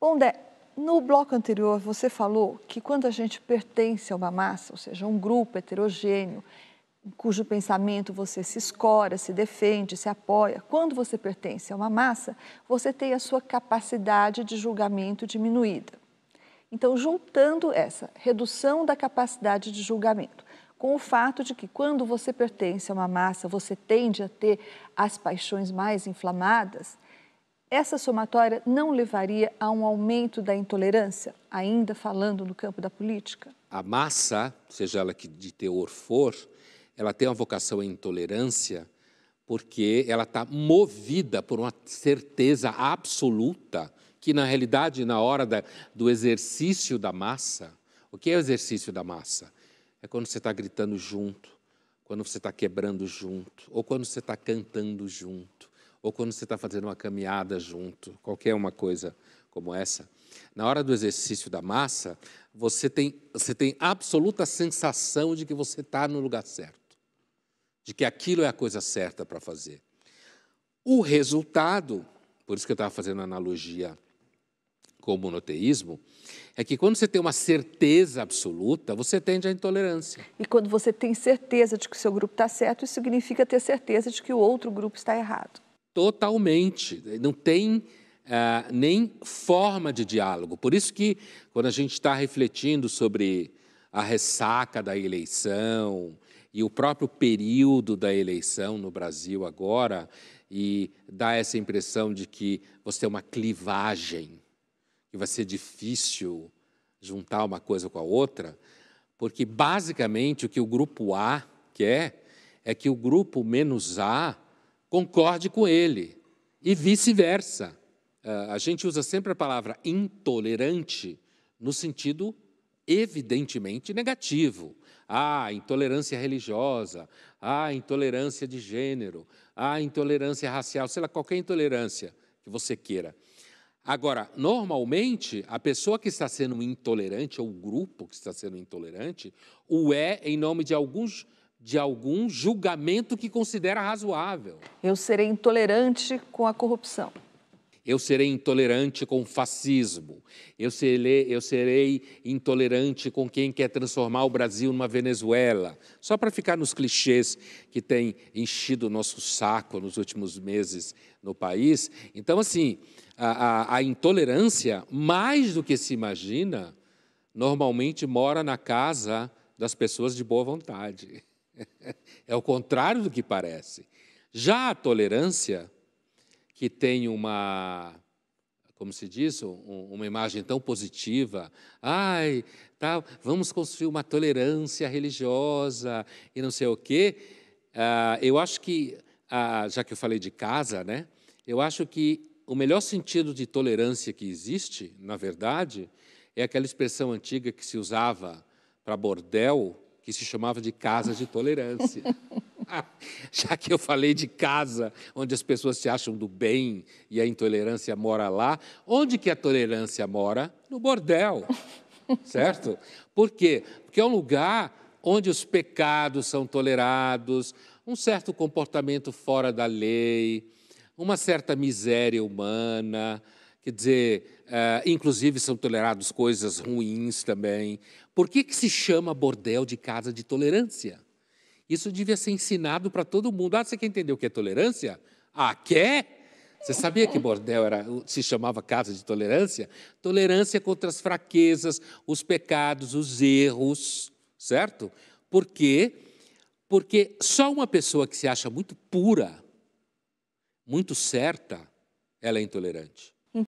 Bom, Dé, no bloco anterior você falou que quando a gente pertence a uma massa, ou seja, um grupo heterogêneo, cujo pensamento você se escora, se defende, se apoia, quando você pertence a uma massa, você tem a sua capacidade de julgamento diminuída. Então, juntando essa redução da capacidade de julgamento com o fato de que quando você pertence a uma massa, você tende a ter as paixões mais inflamadas, essa somatória não levaria a um aumento da intolerância, ainda falando no campo da política? A massa, seja ela que de teor for, ela tem uma vocação à intolerância porque ela está movida por uma certeza absoluta que, na realidade, na hora da, do exercício da massa, o que é o exercício da massa? É quando você está gritando junto, quando você está quebrando junto, ou quando você está cantando junto ou quando você está fazendo uma caminhada junto, qualquer uma coisa como essa, na hora do exercício da massa, você tem, você tem absoluta sensação de que você está no lugar certo, de que aquilo é a coisa certa para fazer. O resultado, por isso que eu estava fazendo analogia com o monoteísmo, é que quando você tem uma certeza absoluta, você tende à intolerância. E quando você tem certeza de que o seu grupo está certo, isso significa ter certeza de que o outro grupo está errado. Totalmente. Não tem ah, nem forma de diálogo. Por isso que, quando a gente está refletindo sobre a ressaca da eleição e o próprio período da eleição no Brasil agora, e dá essa impressão de que você tem uma clivagem, que vai ser difícil juntar uma coisa com a outra, porque basicamente o que o grupo A quer é que o grupo menos A concorde com ele, e vice-versa. Eh, a gente usa sempre a palavra intolerante no sentido evidentemente negativo. ah, intolerância religiosa, ah, intolerância de gênero, ah, intolerância racial, sei lá, qualquer intolerância que você queira. Agora, normalmente, a pessoa que está sendo intolerante, ou o grupo que está sendo intolerante, o é em nome de alguns de algum julgamento que considera razoável. Eu serei intolerante com a corrupção. Eu serei intolerante com o fascismo. Eu serei, eu serei intolerante com quem quer transformar o Brasil numa Venezuela. Só para ficar nos clichês que tem enchido o nosso saco nos últimos meses no país. Então, assim, a, a, a intolerância, mais do que se imagina, normalmente mora na casa das pessoas de boa vontade. é o contrário do que parece. Já a tolerância, que tem uma, como se diz, uma imagem tão positiva, ai, tá, vamos construir uma tolerância religiosa e não sei o quê, ah, eu acho que, ah, já que eu falei de casa, né, eu acho que o melhor sentido de tolerância que existe, na verdade, é aquela expressão antiga que se usava para bordel, que se chamava de Casa de Tolerância. Ah, já que eu falei de casa, onde as pessoas se acham do bem e a intolerância mora lá, onde que a tolerância mora? No bordel, certo? Por quê? Porque é um lugar onde os pecados são tolerados, um certo comportamento fora da lei, uma certa miséria humana, Quer dizer, uh, inclusive são tolerados coisas ruins também. Por que, que se chama bordel de casa de tolerância? Isso devia ser ensinado para todo mundo. Ah, você quer entender o que é tolerância? Ah, quer? Você sabia que bordel era, se chamava casa de tolerância? Tolerância contra as fraquezas, os pecados, os erros, certo? Por quê? Porque só uma pessoa que se acha muito pura, muito certa, ela é intolerante.